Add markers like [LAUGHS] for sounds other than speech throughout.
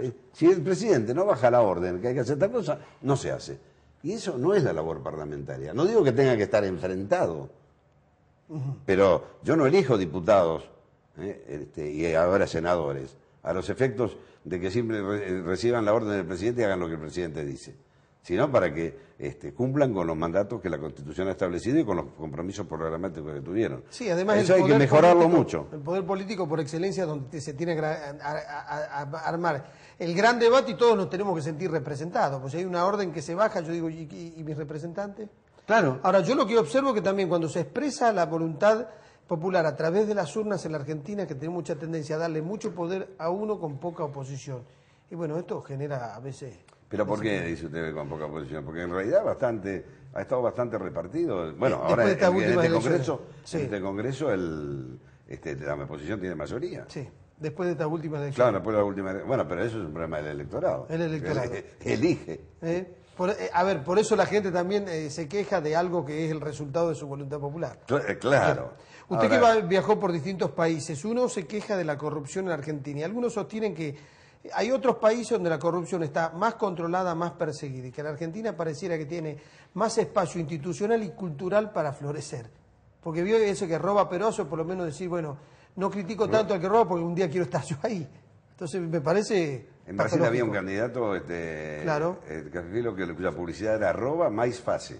Eh, si el presidente no baja la orden que hay que hacer tal cosa, no se hace. Y eso no es la labor parlamentaria. No digo que tenga que estar enfrentado, pero yo no elijo diputados eh, este, y ahora senadores a los efectos de que siempre eh, reciban la orden del presidente y hagan lo que el presidente dice sino para que este, cumplan con los mandatos que la Constitución ha establecido y con los compromisos programáticos que tuvieron. Sí, además Eso hay que mejorarlo mucho. El poder político por excelencia donde se tiene que a, armar el gran debate y todos nos tenemos que sentir representados, pues si hay una orden que se baja, yo digo, ¿y, mis representantes? Claro. Ahora, yo lo que observo es que también cuando se expresa la voluntad popular a través de las urnas en la Argentina, que tiene mucha tendencia a darle mucho poder a uno con poca oposición. Y bueno, esto genera a veces ¿Pero por qué dice usted con poca oposición? Porque en realidad bastante, ha estado bastante repartido. Bueno, ahora en, este Congreso, este Congreso, el, este, la oposición tiene mayoría. Sí. Después de estas últimas elecciones. Claro, después de las últimas Bueno, pero eso es un problema del electorado. El electorado. [LAUGHS] Elige. ¿Eh? Eh, a ver, por eso la gente también eh, se queja de algo que es el resultado de su voluntad popular. Claro. Usted que viajó por distintos países, uno se queja de la corrupción en Argentina y algunos sostienen que hay otros países donde la corrupción está más controlada, más perseguida, y que la Argentina pareciera que tiene más espacio institucional y cultural para florecer. Porque vio eso que roba Peroso, por lo menos decir, bueno, no critico tanto al que roba porque un día quiero estar yo ahí. Entonces me parece. En Brasil había un candidato, este, claro. Eh, que cuya publicidad era roba más fácil.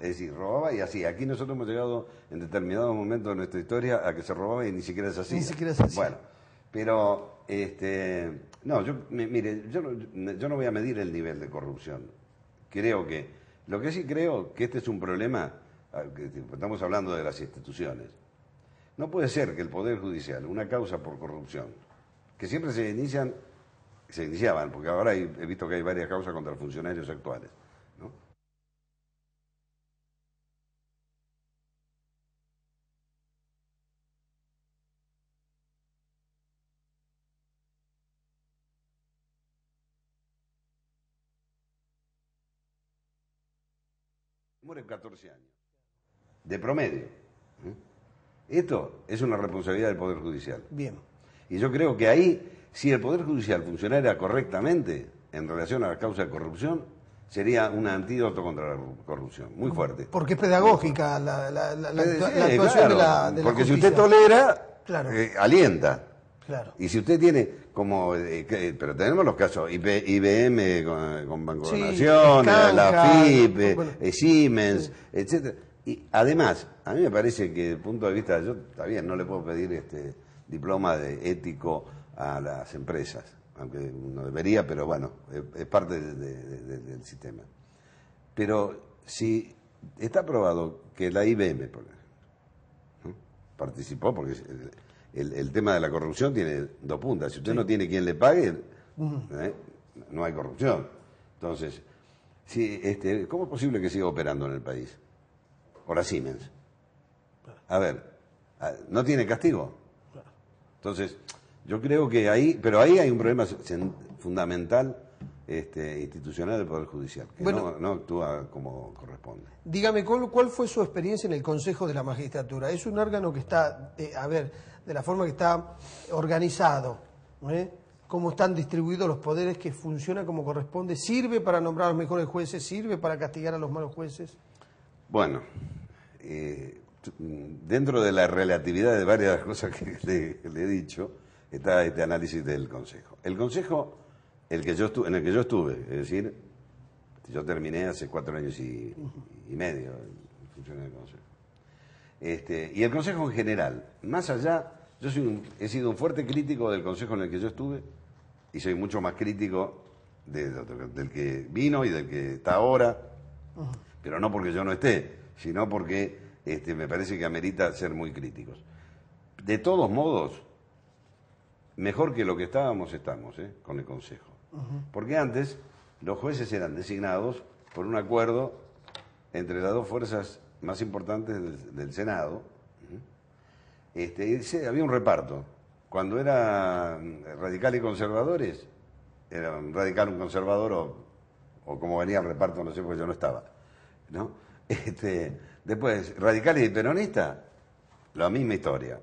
Es decir, robaba y así. Aquí nosotros hemos llegado en determinados momentos de nuestra historia a que se robaba y ni siquiera es así. Ni siquiera es así. Bueno, pero este, no, yo, mire, yo no voy a medir el nivel de corrupción. Creo que, lo que sí creo que este es un problema, ah, estamos hablando de las instituciones. No puede ser que el Poder Judicial, una causa por corrupción, que siempre se inician, se iniciaban, porque ahora he visto que hay varias causas contra funcionarios actuales, en 14 años. De promedio. ¿eh? Esto es una responsabilidad del Poder Judicial. Bien. Y yo creo que ahí, si el Poder Judicial funcionara correctamente en relación a la causa de corrupción, sería un antídoto contra la corrupción, muy fuerte. Porque es pedagógica la, la, de la... porque si usted tolera, claro. Eh, alienta. Y si usted tiene, como, eh, pero tenemos los casos, IBM con, Banco de eh, la FIP, eh, Siemens, etcétera. Y además, a mí me parece que desde el punto de vista, yo todavía no le puedo pedir este diploma de ético a las empresas, aunque no debería, pero bueno, es, parte del sistema. Pero si está aprobado que la IBM, participó, porque el, tema de la corrupción tiene dos puntas. Si usted no tiene quien le pague, ¿eh? no hay corrupción. Entonces, si, este, ¿cómo es posible que siga operando en el país? Ahora Siemens. A ver, no tiene castigo. Entonces, yo creo que ahí, pero ahí hay un problema fundamental este, institucional del Poder Judicial, que no, actúa como corresponde. Dígame, ¿cuál, fue su experiencia en el Consejo de la Magistratura? Es un órgano que está, eh, a ver, de la forma que está organizado, ¿eh? cómo están distribuidos los poderes, que funciona como corresponde, sirve para nombrar a los mejores jueces, sirve para castigar a los malos jueces. Bueno, eh, dentro de la relatividad de varias cosas [LAUGHS] que le, he dicho, está este análisis del Consejo. El Consejo el que yo estuve, en el que yo estuve, es decir, yo terminé hace cuatro años y, medio en función del Consejo. Este, y el Consejo en general, más allá, yo he sido un fuerte crítico del Consejo en el que yo estuve y soy mucho más crítico del que vino y del que está ahora, pero no porque yo no esté, sino porque este, me parece que amerita ser muy críticos. De todos modos, mejor que lo que estábamos estamos ¿eh? con el Consejo, porque antes los jueces eran designados por un acuerdo entre las dos fuerzas más importantes del, Senado, este, había un reparto. Cuando era mm, radical y conservadores, era un radical, un conservador, o, como venía el reparto, no sé, porque yo no estaba. Este, después, radicales y peronistas, la misma historia.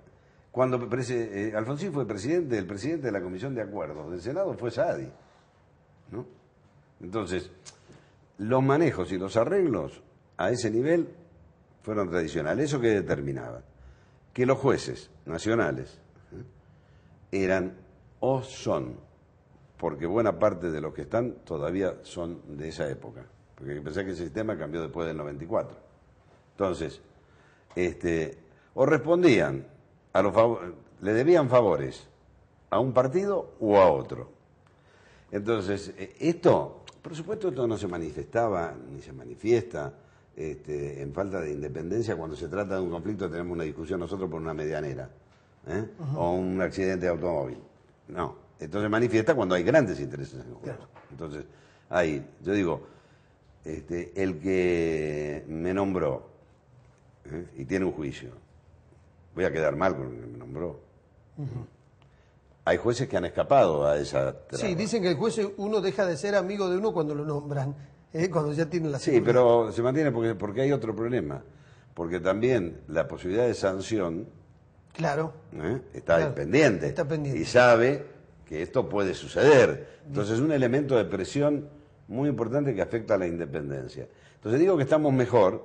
Cuando eh, Alfonsín fue presidente, el presidente de la Comisión de Acuerdos del Senado fue Saadi. Entonces, los manejos y los arreglos a ese nivel fueron tradicionales. ¿Eso que determinaba Que los jueces nacionales ¿eh? eran o son, porque buena parte de los que están todavía son de esa época, porque hay que pensar que el sistema cambió después del 94. Entonces, este, o respondían a los le debían favores a un partido o a otro. Entonces, eh, esto, por supuesto, esto no se manifestaba ni se manifiesta este, en falta de independencia, cuando se trata de un conflicto tenemos una discusión nosotros por una medianera ¿eh? o un accidente de automóvil. No, entonces manifiesta cuando hay grandes intereses en juego. Entonces, ahí, yo digo, este, el que me nombró ¿eh? y tiene un juicio, voy a quedar mal con el que me nombró. Hay jueces que han escapado a esa... Sí, dicen que el juez uno deja de ser amigo de uno cuando lo nombran. ¿Eh? cuando ya tiene la Sí, pero se mantiene porque, porque hay otro problema. Porque también la posibilidad de sanción claro, ¿eh? está, pendiente, Y sabe que esto puede suceder. Entonces es un elemento de presión muy importante que afecta a la independencia. Entonces digo que estamos mejor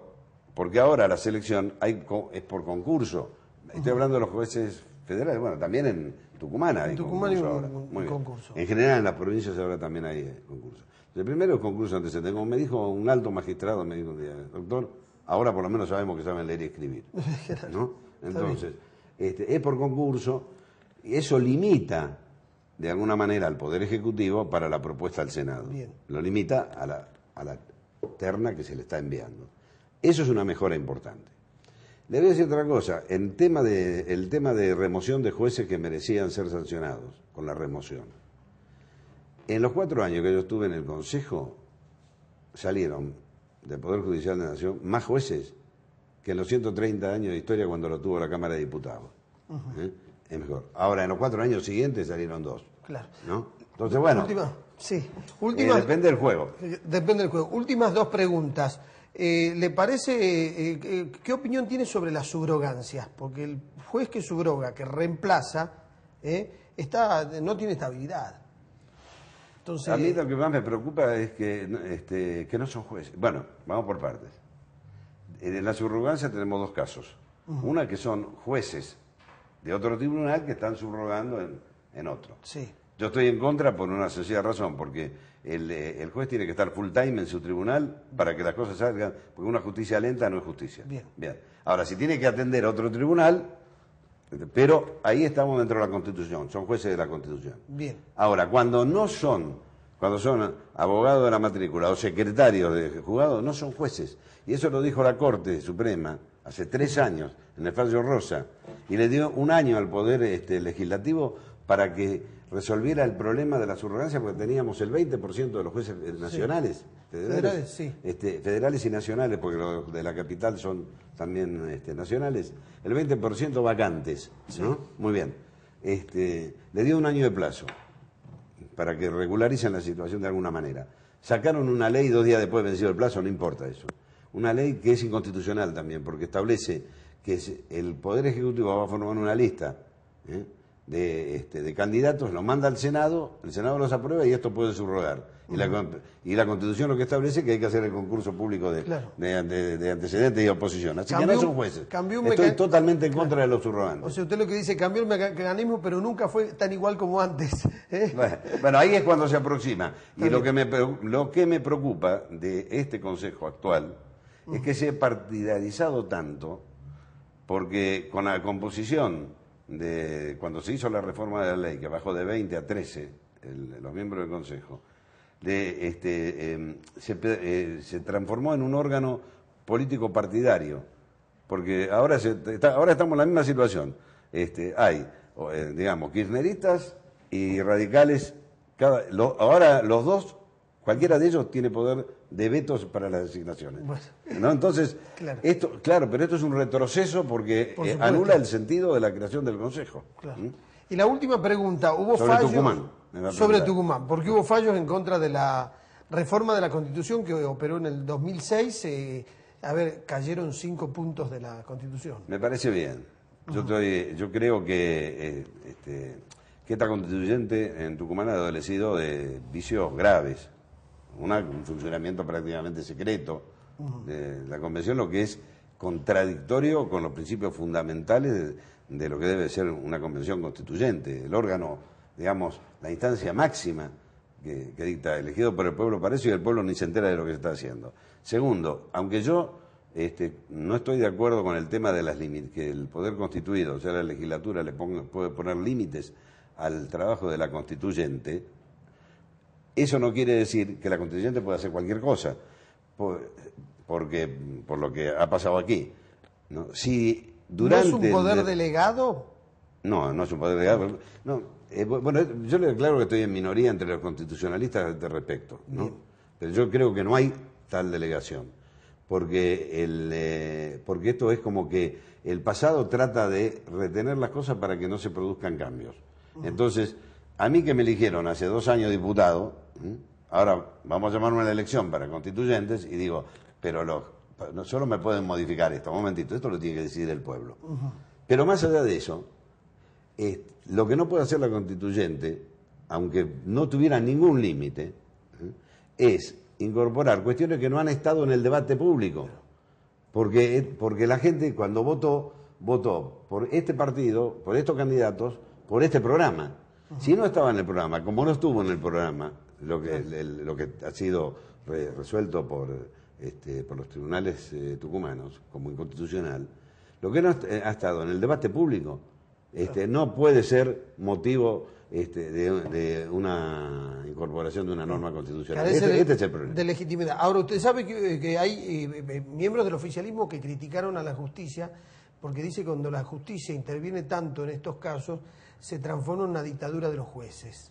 porque ahora la selección hay, es por concurso. Estoy hablando de los jueces federales, bueno, también en en Tucumán hay En general en las provincias ahora también hay eh, concurso. El primero es concurso antecedente. Como me dijo un alto magistrado, me dijo doctor, ahora por lo menos sabemos que saben leer y escribir. [LAUGHS] ¿no? Entonces, este, es por concurso y eso limita de alguna manera al Poder Ejecutivo para la propuesta al Senado. Lo limita a la, a la terna que se le está enviando. Eso es una mejora importante. Le voy a decir otra cosa, tema de, el tema de remoción de jueces que merecían ser sancionados con la remoción. En los cuatro años que yo estuve en el Consejo, salieron del Poder Judicial de Nación más jueces que en los 130 años de historia cuando lo tuvo la Cámara de Diputados. ¿Eh? Es mejor. Ahora, en los cuatro años siguientes salieron dos. Claro. ¿no? Entonces, bueno. Última, sí. Eh, Última. depende del juego. Eh, depende del juego. Últimas dos preguntas. Eh, ¿Le parece, eh, eh, qué opinión tiene sobre las subrogancias? Porque el juez que subroga, que reemplaza, está, no tiene estabilidad. Entonces, A mí lo que más me preocupa es que, este, que no son jueces. Bueno, vamos por partes. En la subrogancia tenemos dos casos. Una que son jueces de otro tribunal que están subrogando en, en otro. Sí. Yo estoy en contra por una sencilla razón, porque eh, el, juez tiene que estar full time en su tribunal para que las cosas salgan, porque una justicia lenta no es justicia. Bien. Bien. Ahora, si tiene que atender a otro tribunal, este, pero ahí estamos dentro de la Constitución, son jueces de la Constitución. Bien. Ahora, cuando no son, cuando son abogados de la matrícula o secretarios de juzgado, no son jueces. Y eso lo dijo la Corte Suprema hace tres años, en el fallo Rosa, y le dio un año al Poder este, Legislativo para que resolviera el problema de la subrogancia porque teníamos el 20% de los jueces eh, nacionales, este, federales, y nacionales, porque los de la capital son también este, nacionales, el 20% vacantes, ¿no? Muy bien. Este, le dio un año de plazo para que regularicen la situación de alguna manera. Sacaron una ley dos días después vencido el plazo, no importa eso. Una ley que es inconstitucional también, porque establece que el Poder Ejecutivo va a formar una lista. ¿eh? de, este, de candidatos, lo manda al Senado, el Senado los aprueba y esto puede subrogar. y, la, Constitución lo que establece es que hay que hacer el concurso público de, de, antecedentes y oposición. Así que no son jueces. Estoy totalmente en contra de los subrogantes. O sea, usted lo que dice, cambió el mecanismo, pero nunca fue tan igual como antes. [LAUGHS] ¿eh? Bueno, ahí es cuando se aproxima. Y lo que, me, lo que me preocupa de este Consejo actual es que se ha partidarizado tanto porque con la composición de cuando se hizo la reforma de la ley, que bajó de 20 a 13 los miembros del Consejo, de, este, em, eh, se, transformó en un órgano político partidario, porque ahora, ahora estamos en la misma situación. Este, hay, eh, digamos, kirchneristas y radicales, ahora los dos Cualquiera de ellos tiene poder de vetos para las designaciones. Entonces, claro. pero esto es un retroceso porque eh, anula el sentido de la creación del Consejo. ¿Mm? Y la última pregunta, ¿hubo sobre fallos Tucumán, sobre Tucumán? Porque hubo fallos en contra de la reforma de la Constitución que operó en el 2006. Eh, a ver, cayeron cinco puntos de la Constitución. Me parece bien. Yo, yo creo que, eh, este, que esta constituyente en Tucumán ha adolecido de vicios graves un funcionamiento prácticamente secreto de la Convención, lo que es contradictorio con los principios fundamentales de, lo que debe ser una Convención constituyente, el órgano, digamos, la instancia máxima que, dicta, elegido por el pueblo para y el pueblo ni se entera de lo que se está haciendo. Segundo, aunque yo este, no estoy de acuerdo con el tema de las límites, que el Poder Constituido, o sea, la legislatura, le puede poner límites al trabajo de la constituyente, eso no quiere decir que la constituyente pueda hacer cualquier cosa, por, porque, por lo que ha pasado aquí. ¿no? Si durante ¿No es un poder delegado? No, no es un poder delegado. No, eh, bueno, eh, yo le declaro que estoy en minoría entre los constitucionalistas de respecto, ¿no? pero yo creo que no hay tal delegación, porque, el, eh, porque esto es como que el pasado trata de retener las cosas para que no se produzcan cambios. Entonces, a mí que me eligieron hace dos años diputado, ahora vamos a llamar una elección para constituyentes y digo, pero solo me pueden modificar esto, un momentito, esto lo tiene que decidir el pueblo. Pero más allá de eso, eh, lo que no puede hacer la constituyente, aunque no tuviera ningún límite, es incorporar cuestiones que no han estado en el debate público. Porque, eh, porque la gente cuando votó, votó por este partido, por estos candidatos, por este programa. Si no estaba en el programa, como no estuvo en el programa, lo que, ha sido resuelto por, este, por los tribunales eh, tucumanos como inconstitucional, lo que no eh, ha, estado en el debate público este, no puede ser motivo este, de, una incorporación de una norma constitucional. Este, de, es el problema. De legitimidad. Ahora, usted sabe que, eh, hay miembros del oficialismo que criticaron a la justicia porque dice que cuando la justicia interviene tanto en estos casos, se transforma en una dictadura de los jueces.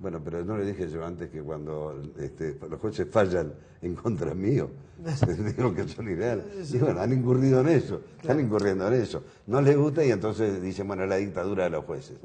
Bueno, pero no le dije yo antes que cuando este, los jueces fallan en contra mío, [LAUGHS] [LAUGHS] digo que son ideales. Y bueno, han incurrido en eso, están incurriendo en eso. No les gusta y entonces dicen, bueno, la dictadura de los jueces.